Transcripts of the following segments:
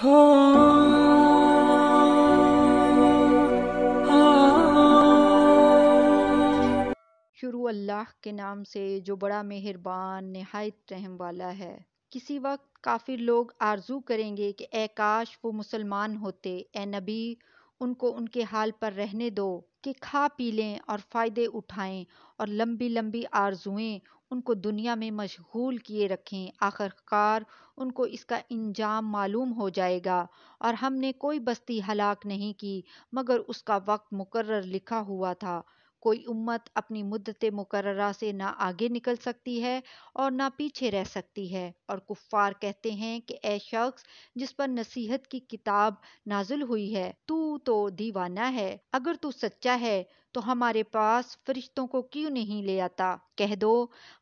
शुरू अल्लाह के नाम से जो बड़ा मेहरबान नहायत रहम वाला है किसी वक्त काफिर लोग आरजू करेंगे कि ए काश वो मुसलमान होते ए नबी उनको उनके हाल पर रहने दो कि खा पी लें और फ़ायदे उठाएं और लंबी लंबी आरजुएं उनको दुनिया में मशगूल किए रखें आखिरकार उनको इसका इंजाम मालूम हो जाएगा और हमने कोई बस्ती हलाक नहीं की मगर उसका वक्त मुकर्र लिखा हुआ था कोई उम्मत अपनी मुद्दत मुकर्रा से ना आगे निकल सकती है और ना पीछे रह सकती है और कुफार कहते हैं कि ऐ शख्स जिस पर नसीहत की किताब नाजुल हुई है तू तो दीवाना है अगर तू सच्चा है तो हमारे पास फरिश्तों को क्यों नहीं ले आता कह दो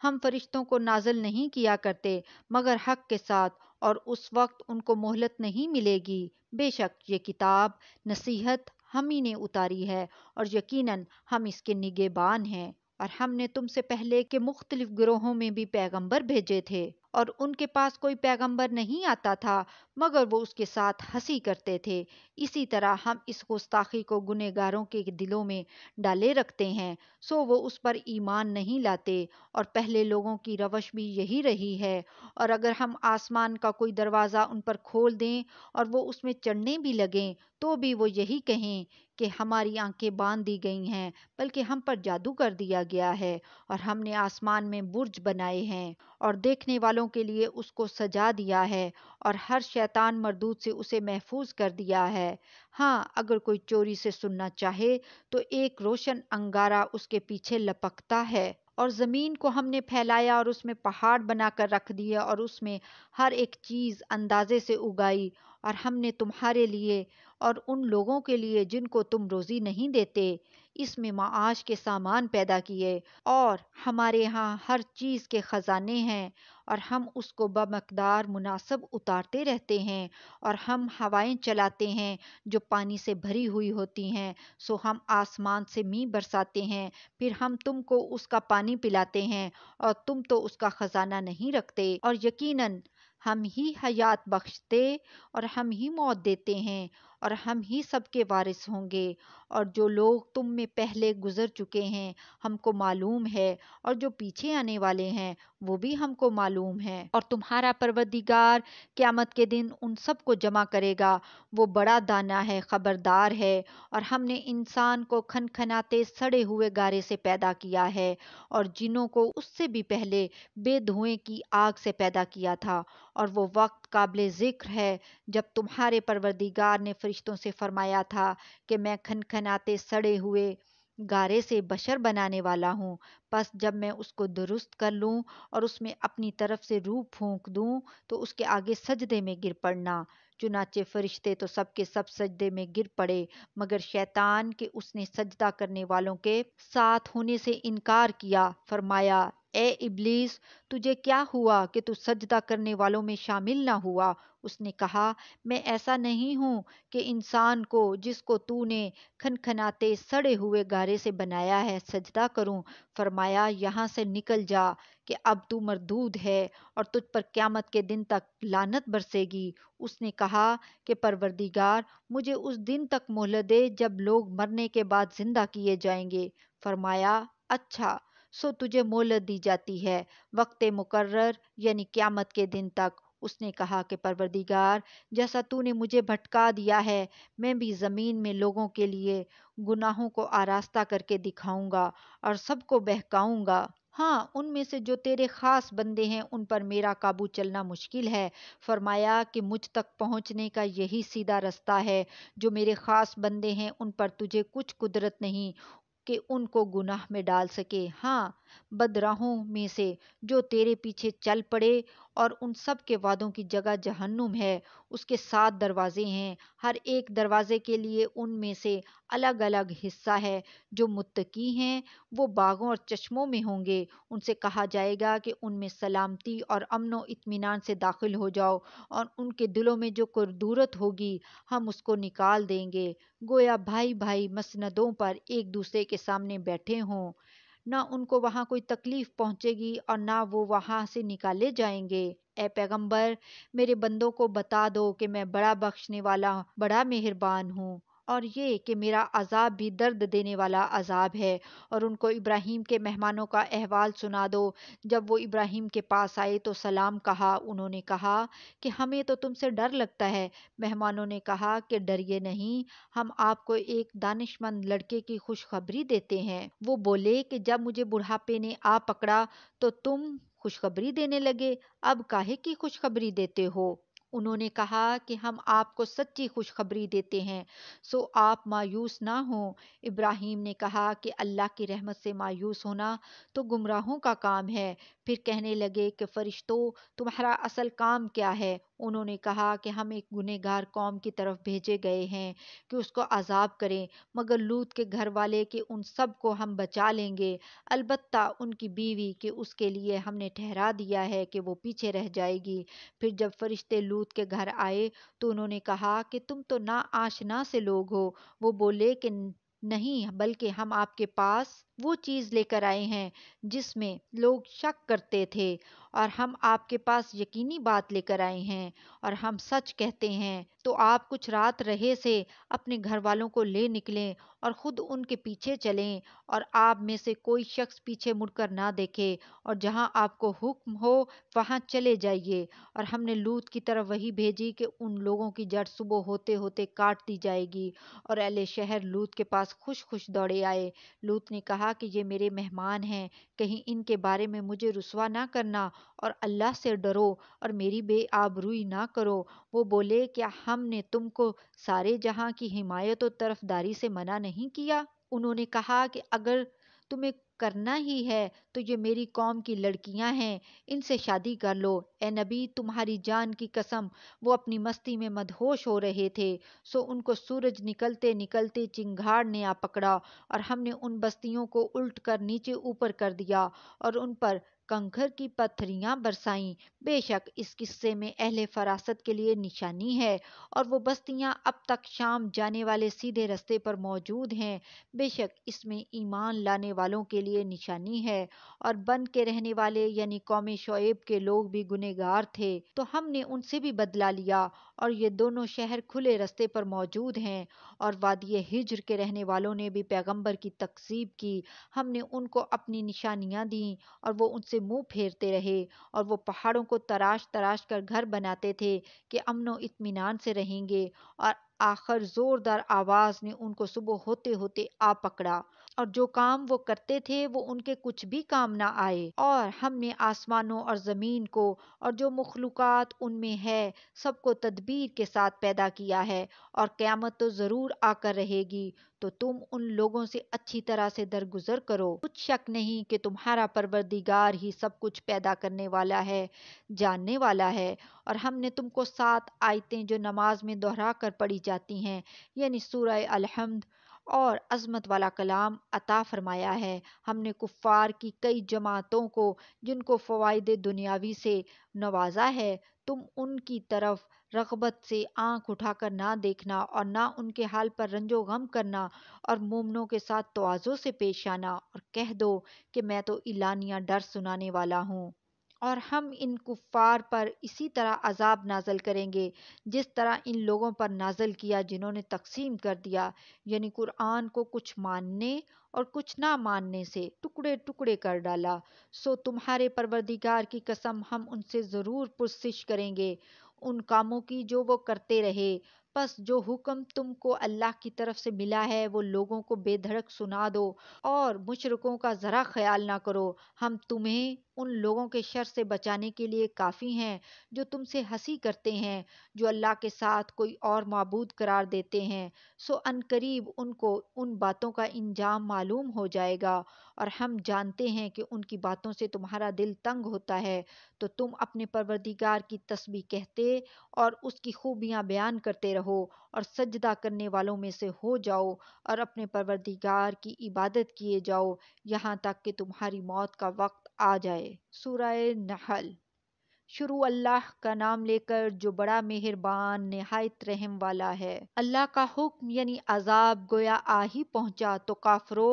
हम फरिश्तों को नाजल नहीं किया करते मगर हक के साथ और उस वक्त उनको मोहलत नहीं मिलेगी बेशक ये किताब नसीहत हम ही ने उतारी है और यकीनन हम इसके निगेबान हैं और हमने तुमसे पहले के मुख्तलिफ ग्रोहों में भी पैगंबर भेजे थे और उनके पास कोई पैगंबर नहीं आता था मगर वो उसके साथ हंसी करते थे इसी तरह हम इस गुस्ताखी को गुनेगारों के दिलों में डाले रखते हैं सो वो उस पर ईमान नहीं लाते और पहले लोगों की रवश भी यही रही है और अगर हम आसमान का कोई दरवाज़ा उन पर खोल दें और वो उसमें चढ़ने भी लगें तो भी वो यही कहें कि हमारी आंखें बांध दी गई हैं बल्कि हम पर जादू कर दिया गया है और हमने आसमान में बुर्ज बनाए हैं और देखने वालों के लिए उसको सजा दिया है और हर शैतान मरदूद से उसे महफूज कर दिया है हाँ अगर कोई चोरी से सुनना चाहे तो एक रोशन अंगारा उसके पीछे लपकता है और ज़मीन को हमने फैलाया और उसमें पहाड़ बनाकर रख दिए और उसमें हर एक चीज़ अंदाजे से उगाई और हमने तुम्हारे लिए और उन लोगों के लिए जिनको तुम रोज़ी नहीं देते इसमें माश के सामान पैदा किए और हमारे यहाँ हर चीज़ के ख़जाने हैं और हम उसको बमकदार मुनासब उतारते रहते हैं और हम हवाएं चलाते हैं जो पानी से भरी हुई होती हैं सो हम आसमान से मी बरसाते हैं फिर हम तुमको उसका पानी पिलाते हैं और तुम तो उसका ख़जाना नहीं रखते और यकीनन हम ही हयात बख्शते और हम ही मौत देते हैं और हम ही सबके वारिस होंगे और जो लोग तुम में पहले गुजर चुके हैं हमको मालूम है और जो पीछे आने वाले हैं वो भी हमको मालूम है और तुम्हारा परवदिगार क्यामत के दिन उन सबको जमा करेगा वो बड़ा दाना है खबरदार है और हमने इंसान को खनखनाते सड़े हुए गारे से पैदा किया है और जिनों को उससे भी पहले बेधुएं की आग से पैदा किया था और वो वक्त काबिल ज़िक्र है जब तुम्हारे परवरदिगार ने फरिश्तों से फरमाया था कि मैं खनखनाते सड़े हुए गारे से बशर बनाने वाला हूँ बस जब मैं उसको दुरुस्त कर लूँ और उसमें अपनी तरफ से रूप फूंक दूँ तो उसके आगे सजदे में गिर पड़ना चुनाचे फरिश्ते तो सबके सब सजदे में गिर पड़े मगर शैतान के उसने सजदा करने वालों के साथ होने से इनकार किया फरमाया ए इब्लीस तुझे क्या हुआ कि तू सजदा करने वालों में शामिल ना हुआ उसने कहा मैं ऐसा नहीं हूँ कि इंसान को जिसको तूने खनखनाते सड़े हुए गारे से बनाया है सजदा करूँ फरमाया यहाँ से निकल जा कि अब तू मरदूद है और तुझ पर क़्यामत के दिन तक लानत बरसेगी उसने कहा कि परवरदिगार मुझे उस दिन तक मोहल दे जब लोग मरने के बाद ज़िंदा किए जाएंगे फरमाया अच्छा सो तुझे मोहलत दी जाती है वक्त मुकर्र यानी क़्यामत के दिन तक उसने कहा कि परवरदिगार जैसा तूने मुझे भटका दिया है मैं भी ज़मीन में लोगों के लिए गुनाहों को आरास्ता करके दिखाऊंगा और सबको बहकाऊंगा हाँ उनमें से जो तेरे ख़ास बंदे हैं उन पर मेरा काबू चलना मुश्किल है फरमाया कि मुझ तक पहुँचने का यही सीधा रास्ता है जो मेरे ख़ास बंदे हैं उन पर तुझे कुछ कुदरत नहीं कि उनको गुनाह में डाल सके हाँ बदराहों में से जो तेरे पीछे चल पड़े और उन सब के वादों की जगह जहन्नुम है उसके सात दरवाजे हैं हर एक दरवाजे के लिए उनमें से अलग अलग हिस्सा है जो मुत्तकी हैं वो बागों और चश्मों में होंगे उनसे कहा जाएगा कि उनमें सलामती और अमन व इतमान से दाखिल हो जाओ और उनके दिलों में जो कुरदूरत होगी हम उसको निकाल देंगे गोया भाई भाई मसनदों पर एक दूसरे के सामने बैठे हों ना उनको वहाँ कोई तकलीफ़ पहुँचेगी और ना वो वहाँ से निकाले जाएंगे ए पैगंबर मेरे बंदों को बता दो कि मैं बड़ा बख्शने वाला बड़ा मेहरबान हूँ और ये कि मेरा अजाब भी दर्द देने वाला अजाब है और उनको इब्राहिम के मेहमानों का अहवाल सुना दो जब वो इब्राहिम के पास आए तो सलाम कहा उन्होंने कहा कि हमें तो तुमसे डर लगता है मेहमानों ने कहा कि डरिए नहीं हम आपको एक दानिशमंद लड़के की खुशखबरी देते हैं वो बोले कि जब मुझे बुढ़ापे ने आ पकड़ा तो तुम खुशखबरी देने लगे अब काहे की खुशखबरी देते हो उन्होंने कहा कि हम आपको सच्ची खुशखबरी देते हैं सो आप मायूस ना हो इब्राहिम ने कहा कि अल्लाह की रहमत से मायूस होना तो गुमराहों का काम है फिर कहने लगे कि फ़रिश्तो तुम्हारा असल काम क्या है उन्होंने कहा कि हम एक गुनहगार कौम की तरफ भेजे गए हैं कि उसको अजाब करें मगर लूत के घर वाले के उन सब को हम बचा लेंगे अलबत् उनकी बीवी के उसके लिए हमने ठहरा दिया है कि वो पीछे रह जाएगी फिर जब फरिश्ते लूत के घर आए तो उन्होंने कहा कि तुम तो ना आशना से लोग हो वो बोले कि नहीं बल्कि हम आपके पास वो चीज़ लेकर आए हैं जिसमें लोग शक करते थे और हम आपके पास यकीनी बात लेकर आए हैं और हम सच कहते हैं तो आप कुछ रात रहे से अपने घर वालों को ले निकलें और खुद उनके पीछे चलें और आप में से कोई शख्स पीछे मुड़कर ना देखे और जहां आपको हुक्म हो वहां चले जाइए और हमने लूत की तरफ वही भेजी कि उन लोगों की जड़ सुबह होते होते काट दी जाएगी और अले शहर लूत के पास खुश खुश दौड़े आए लूत ने कहा कि ये मेरे मेहमान हैं कहीं इनके बारे में मुझे रुसवा ना करना और अल्लाह से डरो और मेरी बेआबरूई ना करो वो बोले क्या हमने तुमको सारे जहाँ की हिमायत और तरफदारी से मना नहीं किया उन्होंने कहा कि अगर तुम्हें करना ही है तो ये मेरी कौम की लड़कियां हैं इनसे शादी कर लो ए नबी तुम्हारी जान की कसम वो अपनी मस्ती में मदहोश हो रहे थे सो उनको सूरज निकलते निकलते चिंगाड़ ने आ पकड़ा और हमने उन बस्तियों को उल्ट कर नीचे ऊपर कर दिया और उन पर कंखर की पत्थरियां बरसाईं बेशक इस किस्से में अहले फरासत के लिए निशानी है और वो बस्तियां अब तक शाम जाने वाले सीधे रास्ते पर मौजूद हैं बेशक इसमें ईमान लाने वालों के लिए निशानी है और बन के रहने वाले यानी कौम शोएब के लोग भी गुनेगार थे तो हमने उनसे भी बदला लिया और ये दोनों शहर खुले रस्ते पर मौजूद हैं और वादी हिजर के रहने वालों ने भी पैगम्बर की तकसीब की हमने उनको अपनी निशानियाँ दी और वो उनसे से मुंह फेरते रहे और वो पहाड़ों को तराश तराश कर घर बनाते थे कि अमनो इत्मीनान से रहेंगे और आखिर ज़ोरदार आवाज़ ने उनको सुबह होते होते आ पकड़ा और जो काम वो करते थे वो उनके कुछ भी काम ना आए और हमने आसमानों और ज़मीन को और जो मखलूकत उनमें है सबको तदबीर के साथ पैदा किया है और क़्यामत तो ज़रूर आकर रहेगी तो तुम उन लोगों से अच्छी तरह से दरगुजर करो कुछ शक नहीं कि तुम्हारा परवरदिगार ही सब कुछ पैदा करने वाला है जानने वाला है और हमने तुमको सात आयतें जो नमाज में दोहरा कर पढ़ी जाती हैं यानी सूर्य अलहमद और अज़मत वाला कलाम अता फरमाया है हमने कुफ़ार की कई जमातों को जिनको फ़वाद दुनियावी से नवाजा है तुम उनकी तरफ रगबत से आंख उठाकर ना देखना और ना उनके हाल पर रंजो गम करना और मोमनों के साथ तोज़ो से पेश आना और कह दो कि मैं तो इलानिया डर सुनाने वाला हूँ और हम इन कुफ़ार पर इसी तरह अजाब नाजल करेंगे जिस तरह इन लोगों पर नाजल किया जिन्होंने तकसीम कर दिया यानी कुरान को कुछ मानने और कुछ ना मानने से टुकड़े टुकड़े कर डाला सो तुम्हारे परवरदिगार की कसम हम उनसे ज़रूर पुरसिश करेंगे उन कामों की जो वो करते रहे बस जो हुक्म तुमको अल्लाह की तरफ से मिला है वो लोगों को बेधड़क सुना दो और मुशरकों का ज़रा ख्याल ना करो हम तुम्हें उन लोगों के शर से बचाने के लिए काफ़ी हैं जो तुमसे हंसी करते हैं जो अल्लाह के साथ कोई और मबूद करार देते हैं सो अनकरीब उनको उन बातों का इंजाम मालूम हो जाएगा और हम जानते हैं कि उनकी बातों से तुम्हारा दिल तंग होता है तो तुम अपने परवरदिगार की तस्बी कहते और उसकी खूबियाँ बयान करते रहो और सजदा करने वालों में से हो जाओ और अपने परवरदिगार की इबादत किए जाओ यहाँ तक कि तुम्हारी मौत का वक्त आ जाए सूरह नहल शुरू अल्लाह का नाम लेकर जो बड़ा मेहरबान नहायत रहम वाला है अल्लाह का हुक्म यानी अजाब गोया आ ही पहुंचा तो काफरो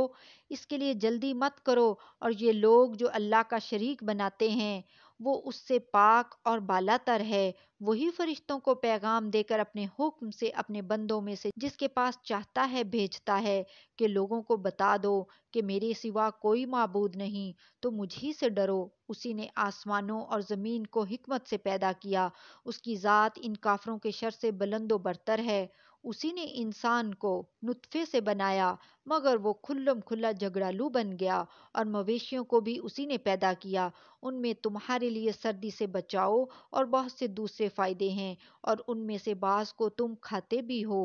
इसके लिए जल्दी मत करो और ये लोग जो अल्लाह का शरीक बनाते हैं वो उससे पाक और बालातर है वही फरिश्तों को पैगाम देकर अपने हुक्म से अपने बंदों में से जिसके पास चाहता है भेजता है कि लोगों को बता दो कि मेरे सिवा कोई मबूद नहीं तो मुझी से डरो उसी ने आसमानों और ज़मीन को हमत से पैदा किया उसकी ज़ात इन काफ़रों के शर से बुलंदो बरतर है उसी ने इंसान को नुतफ़े से बनाया मगर वो खुल्लम खुल्ला झगड़ालू बन गया और मवेशियों को भी उसी ने पैदा किया उनमें तुम्हारे लिए सर्दी से बचाओ और बहुत से दूसरे फ़ायदे हैं और उनमें से बास को तुम खाते भी हो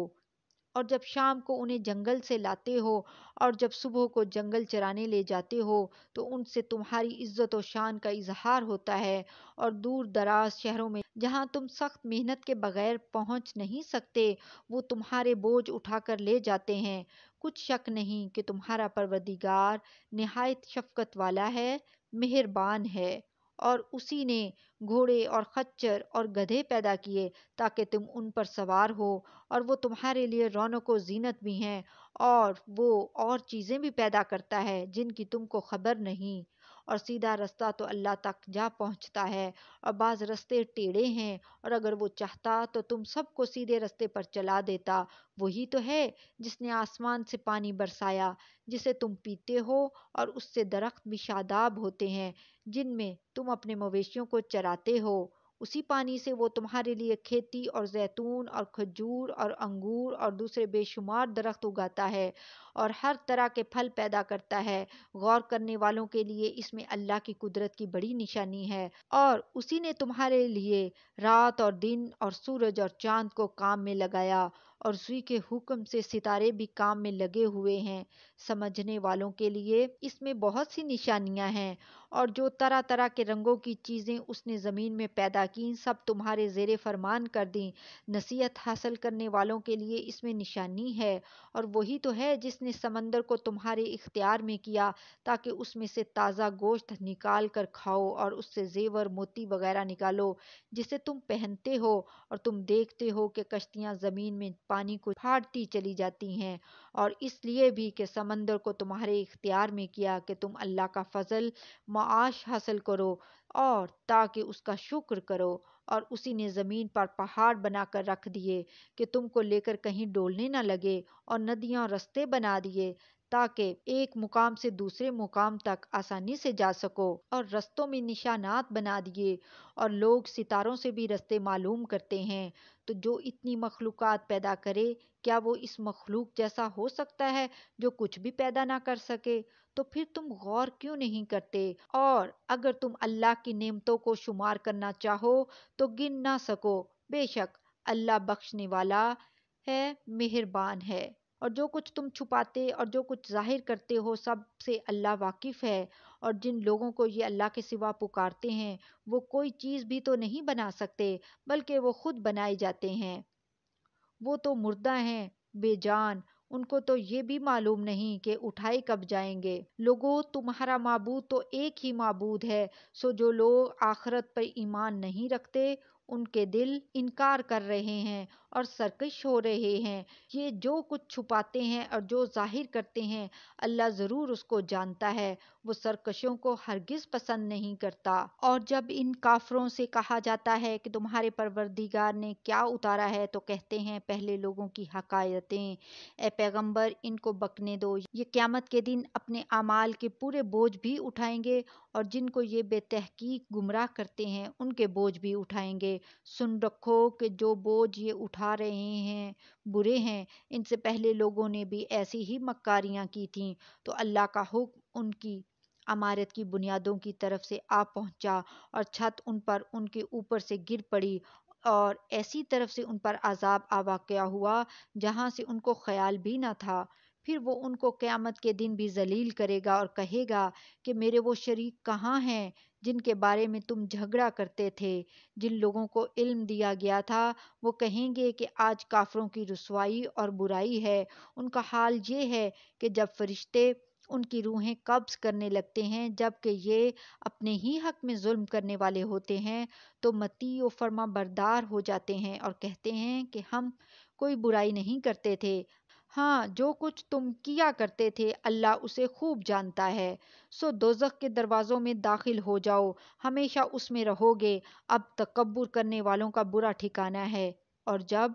और जब शाम को उन्हें जंगल से लाते हो और जब सुबह को जंगल चराने ले जाते हो तो उनसे तुम्हारी इज्जत और शान का इजहार होता है और दूर दराज शहरों में जहाँ तुम सख्त मेहनत के बगैर पहुँच नहीं सकते वो तुम्हारे बोझ उठाकर ले जाते हैं कुछ शक नहीं कि तुम्हारा परवदिगार नहायत शफकत वाला है मेहरबान है और उसी ने घोड़े और खच्चर और गधे पैदा किए ताकि तुम उन पर सवार हो और वो तुम्हारे लिए रौनक व जीनत भी हैं और वो और चीज़ें भी पैदा करता है जिनकी तुमको खबर नहीं और सीधा रास्ता तो अल्लाह तक जा पहुँचता है और बाज़ रस्ते टेढ़े हैं और अगर वो चाहता तो तुम सबको सीधे रास्ते पर चला देता वही तो है जिसने आसमान से पानी बरसाया जिसे तुम पीते हो और उससे दरख्त भी शादाब होते हैं जिनमें तुम अपने मवेशियों को चराते हो उसी पानी से वो तुम्हारे लिए खेती और जैतून और खजूर और अंगूर और दूसरे बेशुमार दरख्त उगाता है और हर तरह के फल पैदा करता है गौर करने वालों के लिए इसमें अल्लाह की कुदरत की बड़ी निशानी है और उसी ने तुम्हारे लिए रात और दिन और सूरज और चांद को काम में लगाया और सुई के हुक्म से सितारे भी काम में लगे हुए हैं समझने वालों के लिए इसमें बहुत सी निशानियां हैं और जो तरह तरह के रंगों की चीज़ें उसने ज़मीन में पैदा की सब तुम्हारे ज़ेर फरमान कर दी नसीहत हासिल करने वालों के लिए इसमें निशानी है और वही तो है जिसने समंदर को तुम्हारे इख्तियार में किया ताकि उसमें से ताज़ा गोश्त निकाल कर खाओ और उससे जेवर मोती वगैरह निकालो जिसे तुम पहनते हो और तुम देखते हो कि कश्तियाँ ज़मीन में पानी को फाड़ती चली जाती हैं और इसलिए भी कि समंदर को तुम्हारे इख्तियार में किया कि तुम अल्लाह का फजल माश हासिल करो और ताकि उसका शुक्र करो और उसी ने ज़मीन पर पहाड़ बनाकर रख दिए कि तुमको लेकर कहीं डोलने न लगे और नदियां रास्ते बना दिए ताकि एक मुकाम से दूसरे मुकाम तक आसानी से जा सको और रस्तों में निशानात बना दिए और लोग सितारों से भी रस्ते मालूम करते हैं तो जो इतनी मखलूक़ पैदा करे क्या वो इस मखलूक जैसा हो सकता है जो कुछ भी पैदा ना कर सके तो फिर तुम गौर क्यों नहीं करते और अगर तुम अल्लाह की नेमतों को शुमार करना चाहो तो गिन ना सको बेशक अल्लाह बख्शने वाला है मेहरबान है और जो कुछ तुम छुपाते और जो कुछ जाहिर करते हो सब से अल्लाह वाकिफ़ है और जिन लोगों को ये अल्लाह के सिवा पुकारते हैं वो कोई चीज़ भी तो नहीं बना सकते बल्कि वो खुद बनाए जाते हैं वो तो मुर्दा हैं बेजान उनको तो ये भी मालूम नहीं कि उठाए कब जाएंगे लोगों तुम्हारा मबूद तो एक ही मबूद है सो जो लोग आखरत पर ईमान नहीं रखते उनके दिल इनकार कर रहे हैं और सरकश हो रहे हैं ये जो कुछ छुपाते हैं और जो जाहिर करते हैं अल्लाह ज़रूर उसको जानता है वो सरकशों को हरगिज़ पसंद नहीं करता और जब इन काफरों से कहा जाता है कि तुम्हारे परवरदिगार ने क्या उतारा है तो कहते हैं पहले लोगों की हकायतें ए पैगम्बर इनको बकने दो ये क्यामत के दिन अपने अमाल के पूरे बोझ भी उठाएंगे और जिनको ये बेतहकीक गुमराह करते हैं उनके बोझ भी उठाएंगे सुन रखो कि जो बोझ ये उठा रहे हैं बुरे हैं इनसे पहले लोगों ने भी ऐसी ही मक्कारियां की थीं तो अल्लाह का हुक्म उनकी अमारत की बुनियादों की तरफ से आ पहुंचा और छत उन पर उनके ऊपर से गिर पड़ी और ऐसी तरफ से उन पर आज़ाब आ वाक़ हुआ जहां से उनको ख्याल भी ना था फिर वो उनको क़्यामत के दिन भी जलील करेगा और कहेगा कि मेरे वो शरीक कहाँ हैं जिनके बारे में तुम झगड़ा करते थे जिन लोगों को इल्म दिया गया था वो कहेंगे कि आज काफ़रों की रसवाई और बुराई है उनका हाल ये है कि जब फरिश्ते उनकी रूहें कब्ज़ करने लगते हैं जबकि ये अपने ही हक में जुल्म करने वाले होते हैं तो मती व फर्मा बरदार हो जाते हैं और कहते हैं कि हम कोई बुराई नहीं करते थे हाँ जो कुछ तुम किया करते थे अल्लाह उसे खूब जानता है सो दोजख के दरवाज़ों में दाखिल हो जाओ हमेशा उसमें रहोगे अब तकबर करने वालों का बुरा ठिकाना है और जब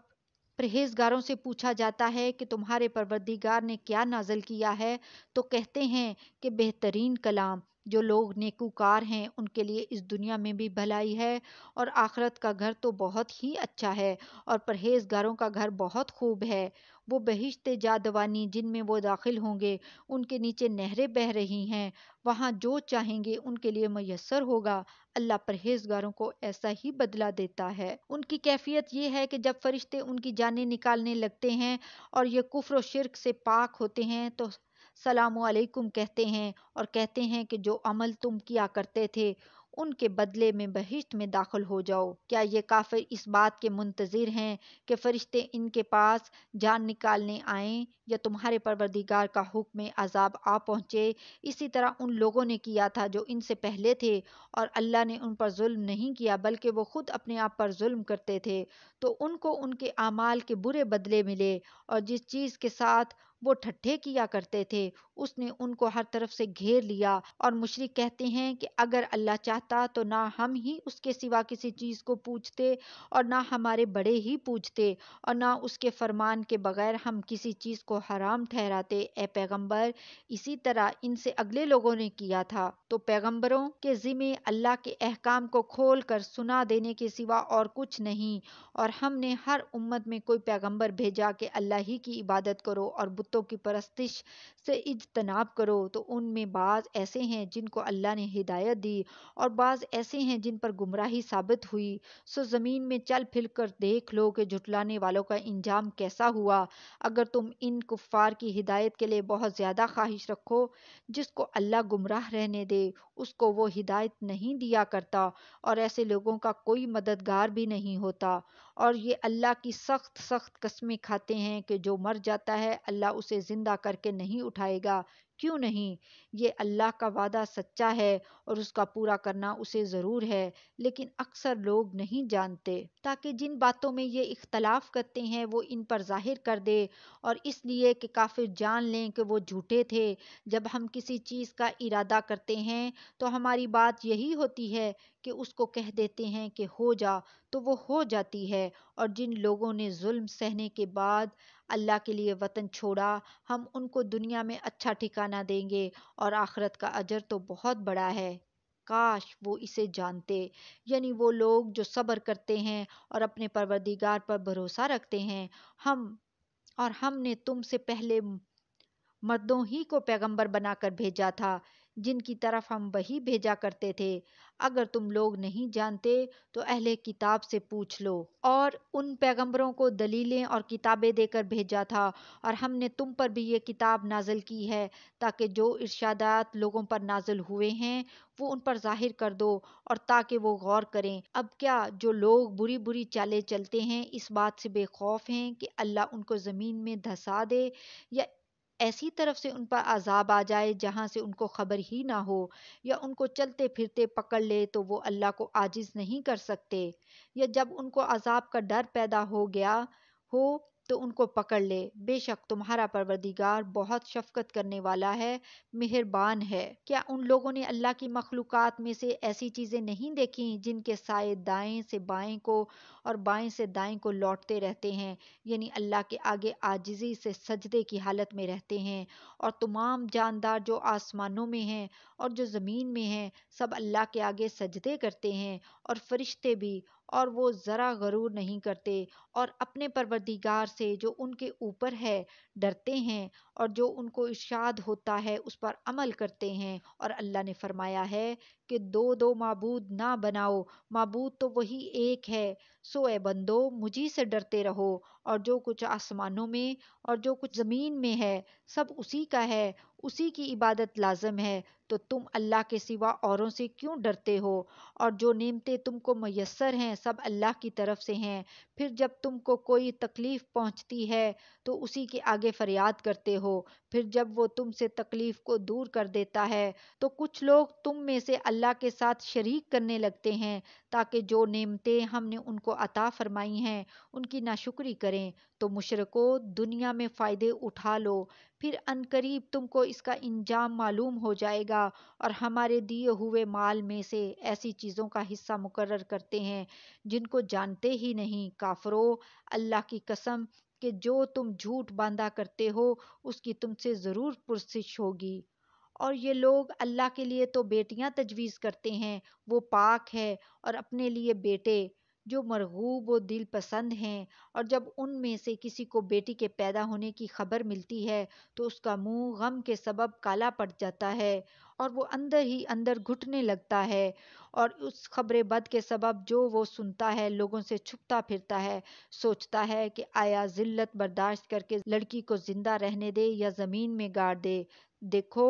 परहेजगारों से पूछा जाता है कि तुम्हारे परवरदिगार ने क्या नाजल किया है तो कहते हैं कि बेहतरीन कलाम जो लोग नेकूकार हैं उनके लिए इस दुनिया में भी भलाई है और आखरत का घर तो बहुत ही अच्छा है और परहेजगारों का घर बहुत खूब है वो बहिश्त जादवानी जिनमें वो दाखिल होंगे उनके नीचे नहरें बह रही हैं वहाँ जो चाहेंगे उनके लिए मैसर होगा अल्लाह परहेजगारों को ऐसा ही बदला देता है उनकी कैफियत ये है कि जब फरिश्ते उनकी जानें निकालने लगते हैं और ये कुफर शिरक से पाक होते हैं तो सलाम कहते हैं और कहते हैं कि जो अमल तुम किया करते थे उनके बदले में बहिश्त में दाखिल हो जाओ क्या ये काफिर इस बात के मुंतजिर हैं कि फरिश्ते इनके पास जान निकालने आए या तुम्हारे परवरदिगार का हुक्म अजाब आ पहुँचे इसी तरह उन लोगों ने किया था जो इनसे पहले थे और अल्लाह ने उन पर जुल्म नहीं किया बल्कि वो खुद अपने आप पर जुल्म करते थे तो उनको उनके अमाल के बुरे बदले मिले और जिस चीज़ के साथ वो ठट्ठे किया करते थे उसने उनको हर तरफ से घेर लिया और मुशरक कहते हैं कि अगर अल्लाह चाहता तो ना हम ही उसके सिवा किसी चीज़ को पूछते और ना हमारे बड़े ही पूछते और ना उसके फरमान के बगैर हम किसी चीज़ को हराम ठहराते ए पैगम्बर इसी तरह इनसे अगले लोगों ने किया था तो पैगम्बरों के ज़िम्मे अल्लाह के अहकाम को खोल कर सुना देने के सिवा और कुछ नहीं और हमने हर उम्मत में कोई पैगम्बर भेजा कि अल्लाह ही की इबादत करो और कुत्तों की परस्तिश से इजतनाब करो तो उनमें बाज़ ऐसे हैं जिनको अल्लाह ने हिदायत दी और बाज़ ऐसे हैं जिन पर गुमराही साबित हुई सो ज़मीन में चल फिर कर देख लो कि झुटलाने वालों का इंजाम कैसा हुआ अगर तुम इन कुफ़ार की हिदायत के लिए बहुत ज़्यादा ख्वाहिश रखो जिसको अल्लाह गुमराह रहने दे उसको वो हिदायत नहीं दिया करता और ऐसे लोगों का कोई मददगार भी नहीं होता और ये अल्लाह की सख्त सख्त कस्में खाते हैं कि जो मर जाता है अल्लाह उसे ज़िंदा करके नहीं उठाएगा क्यों नहीं ये अल्लाह का वादा सच्चा है और उसका पूरा करना उसे ज़रूर है लेकिन अक्सर लोग नहीं जानते ताकि जिन बातों में ये इख्तलाफ करते हैं वो इन पर जाहिर कर दे और इसलिए कि काफिर जान लें कि वो झूठे थे जब हम किसी चीज़ का इरादा करते हैं तो हमारी बात यही होती है कि उसको कह देते हैं कि हो जा तो वो हो जाती है और जिन लोगों ने जुल्म सहने के बाद अल्लाह के लिए वतन छोड़ा हम उनको दुनिया में अच्छा ठिकाना देंगे और आखरत का अजर तो बहुत बड़ा है काश वो इसे जानते यानी वो लोग जो सब्र करते हैं और अपने परवरदिगार पर भरोसा रखते हैं हम और हमने तुमसे पहले मर्दों ही को पैगंबर बनाकर भेजा था जिनकी तरफ हम वही भेजा करते थे अगर तुम लोग नहीं जानते तो अहले किताब से पूछ लो और उन पैगंबरों को दलीलें और किताबें देकर भेजा था और हमने तुम पर भी ये किताब नाजल की है ताकि जो इर्शादात लोगों पर नाजल हुए हैं वो उन पर जाहिर कर दो और ताकि वो गौर करें अब क्या जो लोग बुरी बुरी चालें चलते हैं इस बात से बेखौफ हैं कि अल्लाह उनको ज़मीन में धंसा दे या ऐसी तरफ से उन पर अजाब आ जाए जहाँ से उनको खबर ही ना हो या उनको चलते फिरते पकड़ ले तो वो अल्लाह को आजिज़ नहीं कर सकते या जब उनको अजाब का डर पैदा हो गया हो तो उनको पकड़ ले बेशक तुम्हारा परवरदिगार बहुत शफकत करने वाला है मेहरबान है क्या उन लोगों ने अल्लाह की मखलूक़ात में से ऐसी चीज़ें नहीं देखी जिनके साय दाएं से बाएं को और बाएं से दाएं को लौटते रहते हैं यानी अल्लाह के आगे आजिज़ी से सजदे की हालत में रहते हैं और तमाम जानदार जो आसमानों में हैं और जो ज़मीन में हैं सब अल्लाह के आगे सजदे करते हैं और फरिश्ते भी और वो ज़रा गरूर नहीं करते और अपने परवरदिगार से जो उनके ऊपर है डरते हैं और जो उनको इर्शाद होता है उस पर अमल करते हैं और अल्लाह ने फरमाया है कि दो दो मबूद ना बनाओ मबूद तो वही एक है सो ए बंदो मुझी से डरते रहो और जो कुछ आसमानों में और जो कुछ ज़मीन में है सब उसी का है उसी की इबादत लाजम है तो तुम अल्लाह के सिवा औरों से क्यों डरते हो और जो नियमतें तुमको मैसर हैं सब अल्लाह की तरफ से हैं फिर जब तुमको कोई तकलीफ़ पहुंचती है तो उसी के आगे फरियाद करते हो फिर जब वो तुमसे तकलीफ़ को दूर कर देता है तो कुछ लोग तुम में से अल्लाह के साथ शरीक करने लगते हैं ताकि जो नेमतें हमने उनको अता फरमाई हैं उनकी नाशुक्री करें तो मुशरको दुनिया में फ़ायदे उठा लो फिर अनकरीब तुमको इसका इंजाम मालूम हो जाएगा और हमारे दिए हुए माल में से ऐसी चीज़ों का हिस्सा मुकर करते हैं जिनको जानते ही नहीं काफरो अल्लाह की कसम कि जो तुम झूठ बांधा करते हो उसकी तुमसे ज़रूर पुरसिश होगी और ये लोग अल्लाह के लिए तो बेटियां तजवीज़ करते हैं वो पाक है और अपने लिए बेटे जो मरगूब व दिल पसंद हैं और जब उनमें से किसी को बेटी के पैदा होने की खबर मिलती है तो उसका मुंह गम के सबब काला पड़ जाता है और वो अंदर ही अंदर घुटने लगता है और उस खबर बद के सबब जो वो सुनता है लोगों से छुपता फिरता है सोचता है कि आया जिल्लत बर्दाश्त करके लड़की को ज़िंदा रहने दे या ज़मीन में गाड़ दे देखो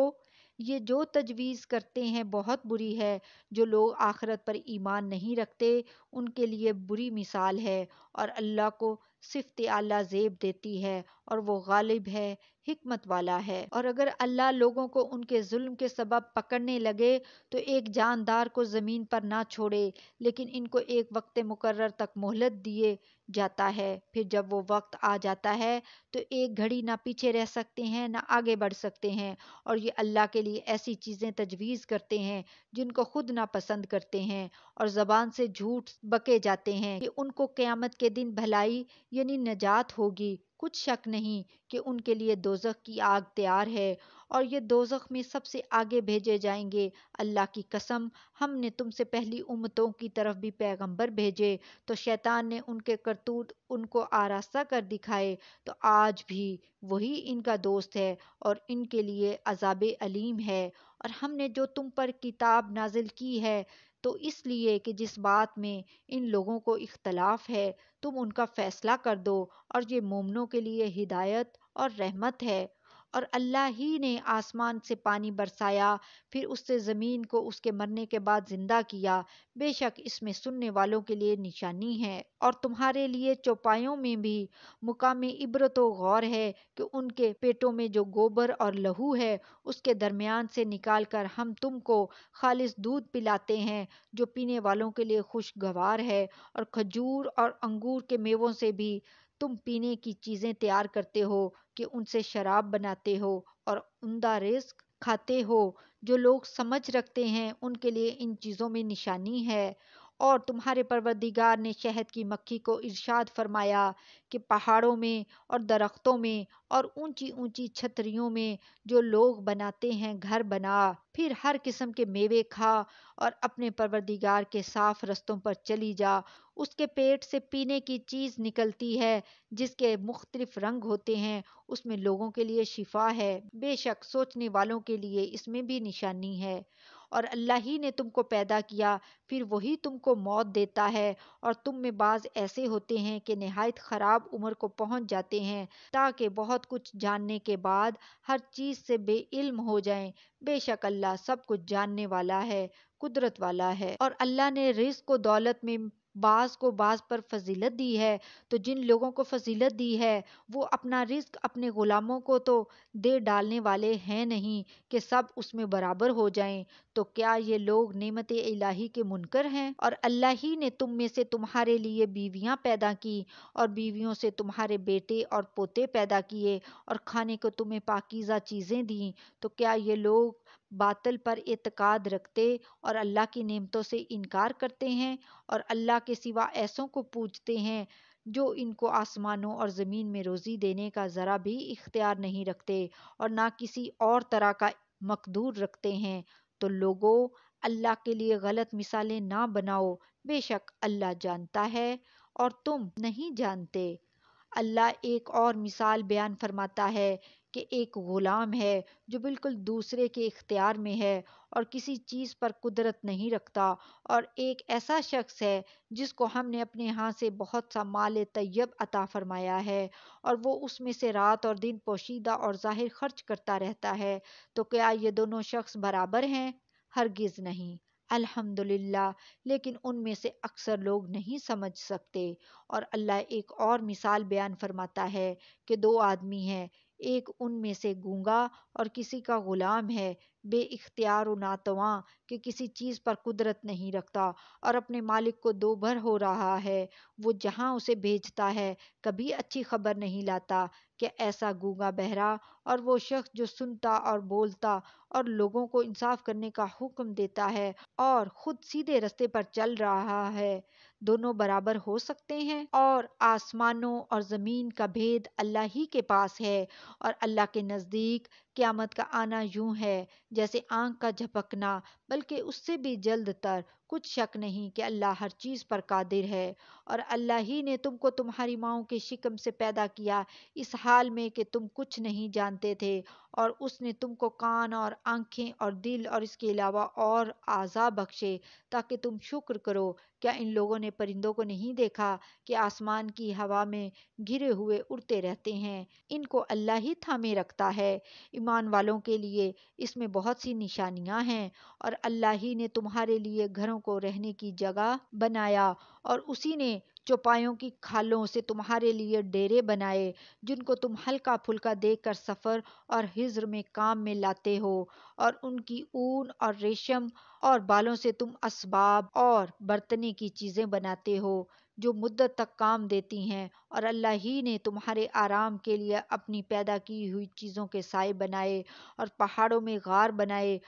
ये जो तजवीज़ करते हैं बहुत बुरी है जो लोग आखरत पर ईमान नहीं रखते उनके लिए बुरी मिसाल है और अल्लाह को सिफ़त आला ज़ेब देती है और वो गालिब है हिकमत वाला है और अगर अल्लाह लोगों को उनके जुल्म के सबब पकड़ने लगे तो एक जानदार को ज़मीन पर ना छोड़े लेकिन इनको एक वक्त मुकर्र तक मोहलत दिए जाता है फिर जब वो वक्त आ जाता है तो एक घड़ी ना पीछे रह सकते हैं ना आगे बढ़ सकते हैं और ये अल्लाह के लिए ऐसी चीज़ें तजवीज़ करते हैं जिनको खुद ना पसंद करते हैं और ज़बान से झूठ बके जाते हैं कि उनको क़्यामत के दिन भलाई यानी नजात होगी कुछ शक नहीं कि उनके लिए दोजख की आग तैयार है और ये दोजख में सबसे आगे भेजे जाएंगे अल्लाह की कसम हमने तुमसे पहली उम्मतों की तरफ भी पैगंबर भेजे तो शैतान ने उनके करतूत उनको आरास्ता कर दिखाए तो आज भी वही इनका दोस्त है और इनके लिए अजाब अलीम है और हमने जो तुम पर किताब नाजिल की है तो इसलिए कि जिस बात में इन लोगों को इख्तलाफ है तुम उनका फ़ैसला कर दो और ये मोमनों के लिए हिदायत और रहमत है और अल्लाह ही ने आसमान से पानी बरसाया फिर उससे ज़मीन को उसके मरने के बाद ज़िंदा किया बेशक इसमें सुनने वालों के लिए निशानी है और तुम्हारे लिए चौपायों में भी मुकाम इबरत गौर है कि उनके पेटों में जो गोबर और लहू है उसके दरमियान से निकाल कर हम तुमको खालिश दूध पिलाते हैं जो पीने वालों के लिए खुशगवार है और खजूर और अंगूर के मेवों से भी तुम पीने की चीज़ें तैयार करते हो कि उनसे शराब बनाते हो और उमदा रिस्क खाते हो जो लोग समझ रखते हैं उनके लिए इन चीज़ों में निशानी है और तुम्हारे परवरदिगार ने शहद की मक्खी को इरशाद फरमाया कि पहाड़ों में और दरख्तों में और ऊंची ऊंची छतरियों में जो लोग बनाते हैं घर बना फिर हर किस्म के मेवे खा और अपने परवरदिगार के साफ रस्तों पर चली जा उसके पेट से पीने की चीज़ निकलती है जिसके मुख्तलिफ रंग होते हैं उसमें लोगों के लिए शिफा है बेशक सोचने वालों के लिए इसमें भी निशानी है और अल्लाह ही ने तुमको पैदा किया फिर वही तुमको मौत देता है और तुम में बाज ऐसे होते हैं कि नहायत ख़राब उम्र को पहुंच जाते हैं ताकि बहुत कुछ जानने के बाद हर चीज़ से बेइल्म हो जाएं बेशक अल्लाह सब कुछ जानने वाला है कुदरत वाला है और अल्लाह ने रिस्क को दौलत में बास को बास पर फजीलत दी है तो जिन लोगों को फजीलत दी है वो अपना रिस्क अपने ग़ुलामों को तो दे डालने वाले हैं नहीं कि सब उसमें बराबर हो जाएं तो क्या ये लोग नेमत इलाही के मुनकर हैं और अल्लाह ही ने तुम में से तुम्हारे लिए बीवियाँ पैदा की और बीवियों से तुम्हारे बेटे और पोते पैदा किए और खाने को तुम्हें पाकिज़ा चीज़ें दी तो क्या ये लोग बातल पर एतकाद रखते और अल्लाह की नेमतों से इनकार करते हैं और अल्लाह के सिवा ऐसों को पूजते हैं जो इनको आसमानों और ज़मीन में रोज़ी देने का ज़रा भी इख्तियार नहीं रखते और ना किसी और तरह का मकदूर रखते हैं तो लोगों अल्लाह के लिए गलत मिसालें ना बनाओ बेशक अल्लाह जानता है और तुम नहीं जानते अल्लाह एक और मिसाल बयान फरमाता है कि एक ग़ुलाम है जो बिल्कुल दूसरे के इख्तियार में है और किसी चीज़ पर कुदरत नहीं रखता और एक ऐसा शख्स है जिसको हमने अपने यहाँ से बहुत सा माल तैयब अता फरमाया है और वो उसमें से रात और दिन पोशीदा और ज़ाहिर खर्च करता रहता है तो क्या ये दोनों शख्स बराबर हैं हरगिज़ नहीं अल्हम्दुलिल्लाह लेकिन उनमें से अक्सर लोग नहीं समझ सकते और अल्लाह एक और मिसाल बयान फरमाता है कि दो आदमी हैं एक उनमें से गूंगा और किसी का गुलाम है बेख्तियार नातवा कि किसी चीज़ पर कुदरत नहीं रखता और अपने मालिक को दो भर हो रहा है वो जहाँ उसे भेजता है कभी अच्छी खबर नहीं लाता कि ऐसा गूंगा बहरा और वो शख्स जो सुनता और बोलता और लोगों को इंसाफ करने का हुक्म देता है और खुद सीधे रास्ते पर चल रहा है दोनों बराबर हो सकते हैं और आसमानों और ज़मीन का भेद अल्लाह ही के पास है और अल्लाह के नज़दीक क्यामत का आना यूं है जैसे आंख का झपकना बल्कि उससे भी जल्द तर कुछ शक नहीं कि अल्लाह हर चीज़ पर कादिर है और अल्लाह ही ने तुमको तुम्हारी माओ के शिकम से पैदा किया इस हाल में कि तुम कुछ नहीं जानते थे और उसने तुमको कान और आँखें और दिल और इसके अलावा और आज़ा बख्शे ताकि तुम शुक्र करो क्या इन लोगों ने परिंदों को नहीं देखा कि आसमान की हवा में घिरे हुए उड़ते रहते हैं इनको अल्लाह ही थामे रखता है ईमान वालों के लिए इसमें बहुत सी निशानियाँ हैं और अल्लाह ही ने तुम्हारे लिए घरों चौपायों को रहने की जगह बनाया और उसी ने चौपायों की खालों से तुम्हारे लिए डेरे बनाए जिनको तुम हल्का फुल्का देकर सफ़र और हिज्र में काम में लाते हो और उनकी ऊन और रेशम और बालों से तुम असबाब और बर्तने की चीज़ें बनाते हो जो मुद्दत तक काम देती हैं और अल्लाह ही ने तुम्हारे आराम के लिए अपनी पैदा की हुई चीज़ों के साए बनाए और पहाड़ों में गार बनाए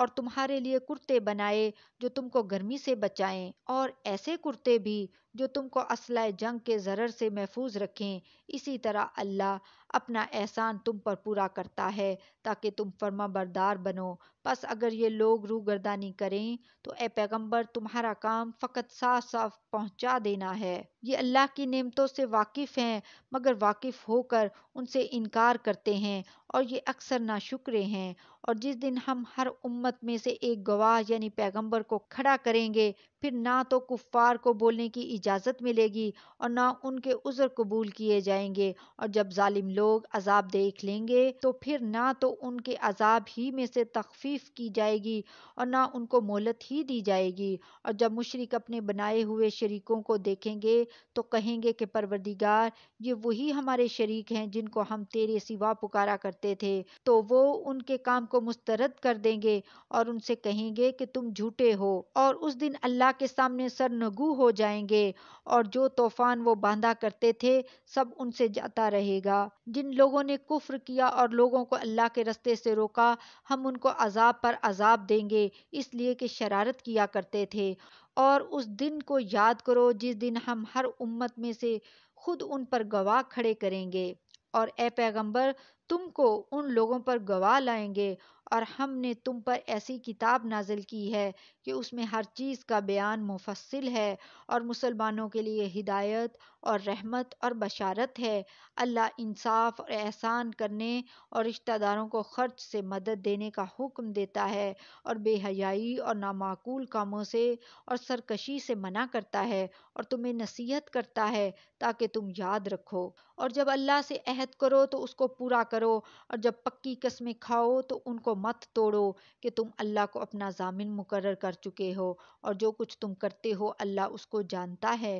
और तुम्हारे लिए कुर्ते बनाए जो तुमको गर्मी से बचाएं और ऐसे कुर्ते भी जो तुमको असलाह जंग के ज़रर से महफूज रखें इसी तरह अल्लाह अपना एहसान तुम पर पूरा करता है ताकि तुम फर्मा बरदार बनो बस अगर ये लोग रूगर्दानी करें तो ए पैगम्बर तुम्हारा काम फ़कत साफ साफ पहुँचा देना है ये अल्लाह की नियमतों से वाकिफ़ हैं मगर वाकिफ़ होकर उनसे इनकार करते हैं और ये अक्सर नाशुक्रे हैं और जिस दिन हम हर उम्मत में से एक गवाह यानी पैगम्बर को खड़ा करेंगे फिर ना तो कुफ़ार को बोलने की इजाज़त मिलेगी और ना उनके उज़र कबूल किए जाएंगे और जब जालिम लोग अजाब देख लेंगे तो फिर ना तो उनके अजाब ही में से तखफीफ की जाएगी और ना उनको मोहलत ही दी जाएगी और जब मुशरक अपने बनाए हुए शरीकों को देखेंगे तो कहेंगे कि परवरदिगार ये वही हमारे शरीक हैं जिनको हम तेरे सिवा पुकारा करते थे तो वो उनके काम को मुस्तरद कर देंगे और उनसे कहेंगे कि तुम झूठे हो और उस दिन अल्लाह अल्लाह के सामने सर सरनगू हो जाएंगे और जो तूफान वो बांधा करते थे सब उनसे जाता रहेगा जिन लोगों ने कुफ्र किया और लोगों को अल्लाह के रस्ते से रोका हम उनको अजाब पर अजाब देंगे इसलिए कि शरारत किया करते थे और उस दिन को याद करो जिस दिन हम हर उम्मत में से खुद उन पर गवाह खड़े करेंगे और ए पैगंबर तुमको उन लोगों पर गवाह लाएंगे और हमने तुम पर ऐसी किताब नाजिल की है कि उसमें हर चीज़ का बयान मुफसिल है और मुसलमानों के लिए हिदायत और रहमत और बशारत है अल्लाह इंसाफ और एहसान करने और रिश्तेदारों को ख़र्च से मदद देने का हुक्म देता है और बेहयाई और नामाकूल कामों से और सरकशी से मना करता है और तुम्हें नसीहत करता है ताकि तुम याद रखो और जब अल्लाह से अहद करो तो उसको पूरा करो और जब पक्की कस्में खाओ तो उनको मत तोड़ो कि तुम अल्लाह को अपना जामिन मुकर कर चुके हो और जो कुछ तुम करते हो अल्लाह उसको जानता है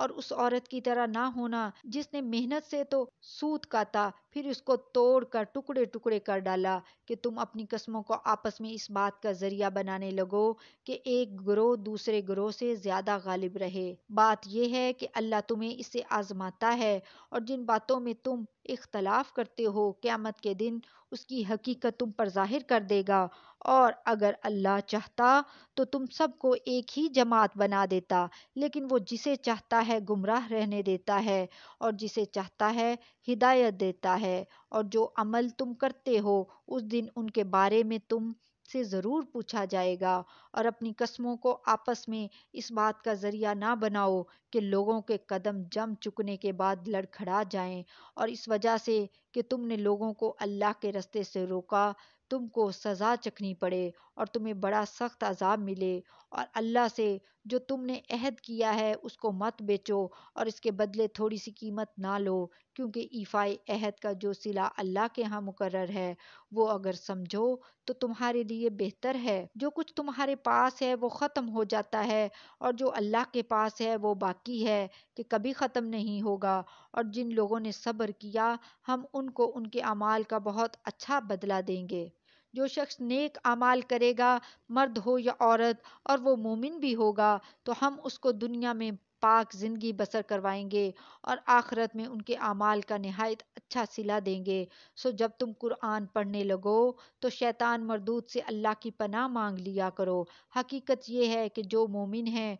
और उस औरत की तरह ना होना जिसने मेहनत से तो सूत काता फिर उसको तोड़ कर टुकड़े टुकड़े कर डाला कि तुम अपनी कस्मों को आपस में इस बात का जरिया बनाने लगो कि एक ग्रोह दूसरे ग्रोह से ज़्यादा गालिब रहे बात यह है कि अल्लाह तुम्हें इसे आजमाता है और जिन बातों में तुम इख्तलाफ करते हो क़्यामत के दिन उसकी हकीकत तुम पर जाहिर कर देगा और अगर अल्लाह चाहता तो तुम सबको एक ही जमात बना देता लेकिन वो जिसे चाहता है गुमराह रहने देता है और जिसे चाहता है हिदायत देता है और जो अमल तुम करते हो उस दिन उनके बारे में तुम से ज़रूर पूछा जाएगा और अपनी कस्मों को आपस में इस बात का ज़रिया ना बनाओ कि लोगों के कदम जम चुकने के बाद लड़खड़ा जाएं और इस वजह से कि तुमने लोगों को अल्लाह के रास्ते से रोका तुमको सज़ा चखनी पड़े और तुम्हें बड़ा सख्त अजाब मिले और अल्लाह से जो तुमने अहद किया है उसको मत बेचो और इसके बदले थोड़ी सी कीमत ना लो क्योंकि ईफाई अहद का जो सिला अल्लाह के यहाँ मुकर है वो अगर समझो तो तुम्हारे लिए बेहतर है जो कुछ तुम्हारे पास है वो ख़त्म हो जाता है और जो अल्लाह के पास है वो बाकी है कि कभी ख़त्म नहीं होगा और जिन लोगों ने सब्र किया हम उनको उनके अमाल का बहुत अच्छा बदला देंगे जो शख्स नेक अमाल करेगा मर्द हो या औरत और वो मोमिन भी होगा तो हम उसको दुनिया में पाक ज़िंदगी बसर करवाएंगे और आखरत में उनके अमाल का नहायत अच्छा सिला देंगे सो जब तुम कुरान पढ़ने लगो तो शैतान मरदूद से अल्लाह की पनाह मांग लिया करो हकीकत यह है कि जो मोमिन हैं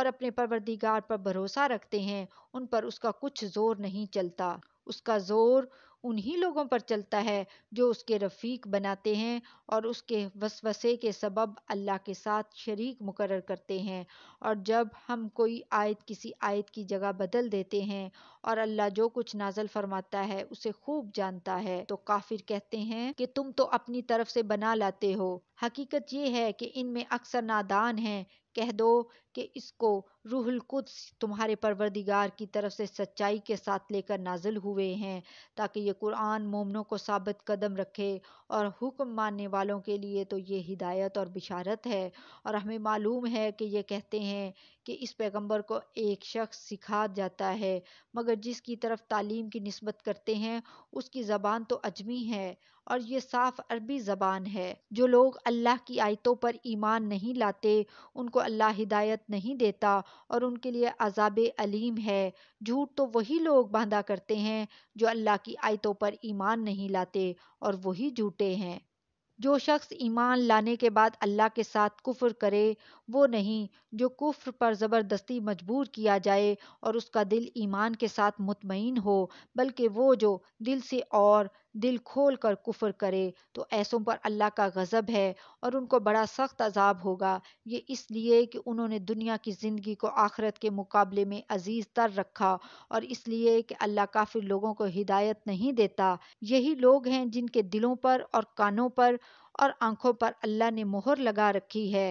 और अपने परवरदिगार पर भरोसा रखते हैं उन पर उसका कुछ ज़ोर नहीं चलता उसका ज़ोर उन्हीं लोगों पर चलता है जो उसके रफ़ीक बनाते हैं और उसके वसवसे के सबब अल्लाह के साथ शरीक मुकर करते हैं और जब हम कोई आयत किसी आयत की जगह बदल देते हैं और अल्लाह जो कुछ नाजल फरमाता है उसे खूब जानता है तो काफिर कहते हैं कि तुम तो अपनी तरफ से बना लाते हो हकीकत ये है कि इनमें अक्सर नादान हैं कह दो कि इसको रूहुल कुद्स तुम्हारे परवरदिगार की तरफ से सच्चाई के साथ लेकर नाजिल हुए हैं ताकि ये कुरान मोमनों को साबित कदम रखे और हुक्म मानने वालों के लिए तो ये हिदायत और बिशारत है और हमें मालूम है कि ये कहते हैं कि इस पैगंबर को एक शख्स सिखा जाता है मगर जिसकी तरफ तालीम की नस्बत करते हैं उसकी ज़बान तो अजमी है और ये साफ अरबी ज़बान है जो लोग अल्लाह की आयतों पर ईमान नहीं लाते उनको अल्लाह हिदायत नहीं देता और उनके लिए अजाब अलीम है झूठ तो वही लोग बांधा करते हैं जो अल्लाह की आयतों पर ईमान नहीं लाते और वही झूठे हैं जो शख्स ईमान लाने के बाद अल्लाह के साथ कुफ्र करे वो नहीं जो कुफ्र पर ज़बरदस्ती मजबूर किया जाए और उसका दिल ईमान के साथ मुतमिन हो बल्कि वो जो दिल से और दिल खोल कर कुफर करे तो ऐसों पर अल्लाह का गज़ब है और उनको बड़ा सख्त अजाब होगा ये इसलिए कि उन्होंने दुनिया की ज़िंदगी को आखरत के मुकाबले में अजीज़ तर रखा और इसलिए कि अल्लाह काफिर लोगों को हिदायत नहीं देता यही लोग हैं जिनके दिलों पर और कानों पर और आँखों पर अल्लाह ने मोहर लगा रखी है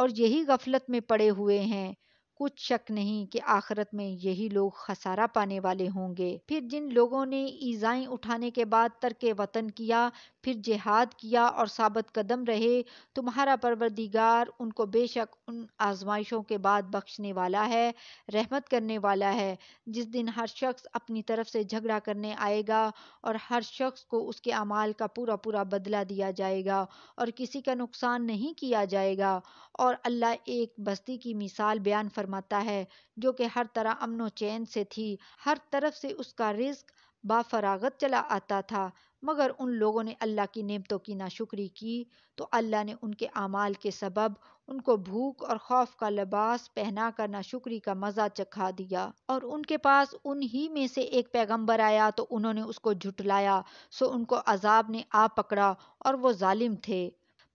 और यही गफलत में पड़े हुए हैं कुछ शक नहीं कि आखिरत में यही लोग खसारा पाने वाले होंगे फिर जिन लोगों ने ईजाएं उठाने के बाद तर्क वतन किया फिर जिहाद किया और साबित कदम रहे तुम्हारा परवरदिगार उनको बेशक उन आजमाइशों के बाद बख्शने वाला है रहमत करने वाला है जिस दिन हर शख्स अपनी तरफ से झगड़ा करने आएगा और हर शख्स को उसके अमाल का पूरा पूरा बदला दिया जाएगा और किसी का नुकसान नहीं किया जाएगा और अल्लाह एक बस्ती की मिसाल बयान फरमाता है जो कि हर तरह अमनो चैन से थी हर तरफ से उसका रिस्क बाफरागत चला आता था मगर उन लोगों ने अल्लाह की नेमतों की नाशुक्री की तो अल्लाह ने उनके अमाल के सबब उनको भूख और खौफ का लिबास पहना कर नाशुक्री का मज़ा चखा दिया और उनके पास उन ही में से एक पैगंबर आया तो उन्होंने उसको झुटलाया सो उनको अजाब ने आ पकड़ा और वो जालिम थे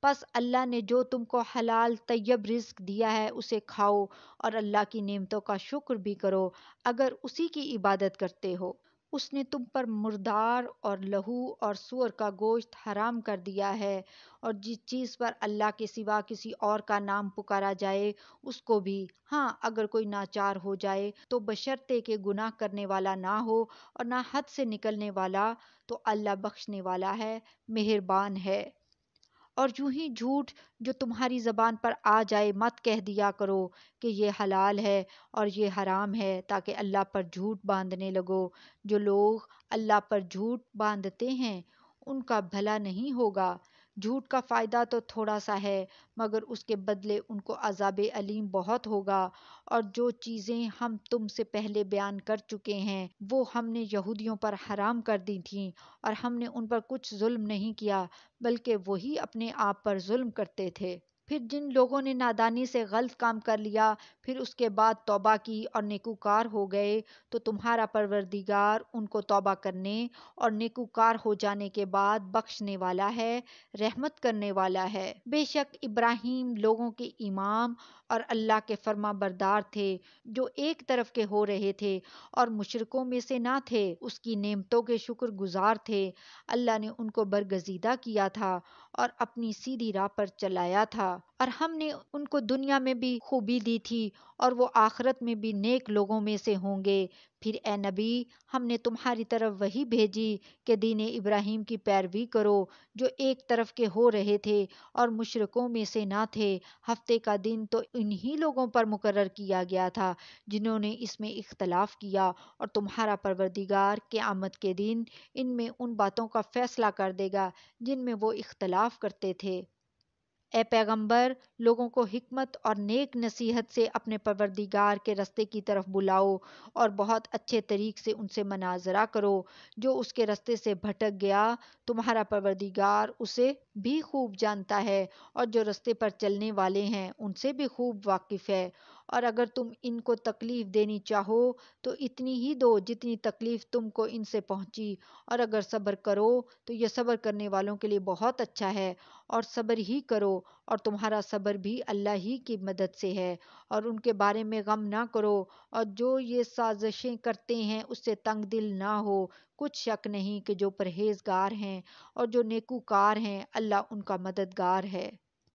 बस अल्लाह ने जो तुमको हलाल तयब रिस्क दिया है उसे खाओ और अल्लाह की नेमतों का शुक्र भी करो अगर उसी की इबादत करते हो उसने तुम पर मुर्दार और लहू और सुअर का गोश्त हराम कर दिया है और जिस चीज़ पर अल्लाह के सिवा किसी और का नाम पुकारा जाए उसको भी हाँ अगर कोई नाचार हो जाए तो बशर्ते के गुनाह करने वाला ना हो और ना हद से निकलने वाला तो अल्लाह बख्शने वाला है मेहरबान है और यूं ही झूठ जो तुम्हारी ज़बान पर आ जाए मत कह दिया करो कि ये हलाल है और ये हराम है ताकि अल्लाह पर झूठ बांधने लगो जो लोग अल्लाह पर झूठ बांधते हैं उनका भला नहीं होगा झूठ का फ़ायदा तो थोड़ा सा है मगर उसके बदले उनको अज़ाब अलीम बहुत होगा और जो चीज़ें हम तुमसे पहले बयान कर चुके हैं वो हमने यहूदियों पर हराम कर दी थीं और हमने उन पर कुछ जुल्म नहीं किया बल्कि वही अपने आप पर जुल्म करते थे फिर जिन लोगों ने नादानी से गलत काम कर लिया फिर उसके बाद तौबा की और नेकुकार हो गए तो तुम्हारा परवरदिगार उनको तौबा करने और नेकुकार हो जाने के बाद बख्शने वाला है रहमत करने वाला है बेशक इब्राहिम लोगों के इमाम और अल्लाह के फर्मा बरदार थे जो एक तरफ के हो रहे थे और मुशरकों में से ना थे उसकी नेमतों के शुक्र गुजार थे अल्लाह ने उनको बरगजीदा किया था और अपनी सीधी राह पर चलाया था और हमने उनको दुनिया में भी खूबी दी थी और वो आखरत में भी नेक लोगों में से होंगे फिर ए नबी हमने तुम्हारी तरफ वही भेजी कि दीन इब्राहिम की पैरवी करो जो एक तरफ के हो रहे थे और मुशरकों में से ना थे हफ्ते का दिन तो इन्हीं लोगों पर मुकर किया गया था जिन्होंने इसमें इख्तलाफ किया और तुम्हारा परवरदिगार के आमद के दिन इनमें उन बातों का फैसला कर देगा जिनमें वो इख्तलाफ करते थे ए पैगंबर लोगों को हिकमत और नेक नसीहत से अपने परवरदिगार के रस्ते की तरफ बुलाओ और बहुत अच्छे तरीक़ से उनसे मनाजरा करो जो उसके रस्ते से भटक गया तुम्हारा परवरदिगार उसे भी खूब जानता है और जो रस्ते पर चलने वाले हैं उनसे भी खूब वाकिफ़ है और अगर तुम इनको तकलीफ़ देनी चाहो तो इतनी ही दो जितनी तकलीफ़ तुमको इनसे पहुंची और अगर सब्र करो तो यह सब्र करने वालों के लिए बहुत अच्छा है और सब्र ही करो और तुम्हारा सब्र भी अल्लाह ही की मदद से है और उनके बारे में गम ना करो और जो ये साजिशें करते हैं उससे तंग दिल ना हो कुछ शक नहीं कि जो परहेजगार हैं और जो नेकूकार हैं अल्लाह उनका मददगार है